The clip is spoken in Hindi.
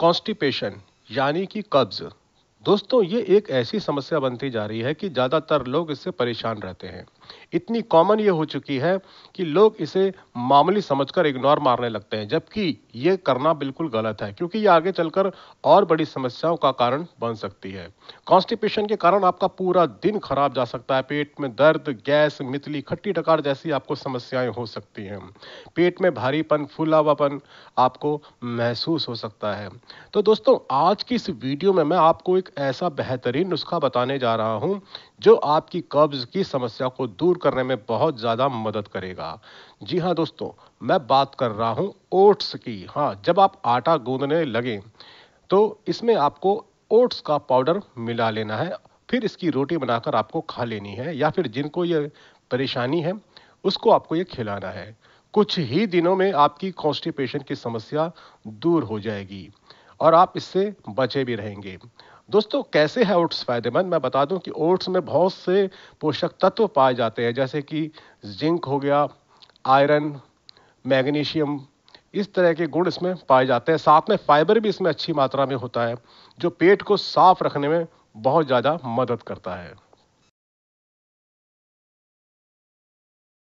कॉन्स्टिपेशन यानी कि कब्ज़ दोस्तों ये एक ऐसी समस्या बनती जा रही है कि ज़्यादातर लोग इससे परेशान रहते हैं इतनी कॉमन ये हो चुकी है कि लोग इसे मामूली समझकर इग्नोर मारने लगते हैं जबकि ये करना बिल्कुल गलत है क्योंकि ये आगे चलकर और बड़ी समस्याओं का कारण बन सकती है कॉन्स्टिपेशन के कारण आपका पूरा दिन खराब जा सकता है पेट में दर्द गैस मितली खट्टी टकार जैसी आपको समस्याएं हो सकती हैं पेट में भारीपन फुलावापन आपको महसूस हो सकता है तो दोस्तों आज की इस वीडियो में मैं आपको एक ऐसा बेहतरीन नुस्खा बताने जा रहा हूँ जो आपकी कब्ज़ की समस्या को दूर करने में बहुत ज़्यादा मदद करेगा जी हाँ दोस्तों मैं बात कर रहा हूँ ओट्स की हाँ जब आप आटा गूंदने लगे तो इसमें आपको ओट्स का पाउडर मिला लेना है फिर इसकी रोटी बनाकर आपको खा लेनी है या फिर जिनको ये परेशानी है उसको आपको ये खिलाना है कुछ ही दिनों में आपकी कॉन्स्टिपेशन की समस्या दूर हो जाएगी और आप इससे बचे भी रहेंगे दोस्तों कैसे है ओट्स फायदेमंद मैं बता दूं कि ओट्स में बहुत से पोषक तत्व पाए जाते हैं जैसे कि जिंक हो गया आयरन मैग्नीशियम इस तरह के गुण इसमें पाए जाते हैं साथ में फाइबर भी इसमें अच्छी मात्रा में होता है जो पेट को साफ रखने में बहुत ज़्यादा मदद करता है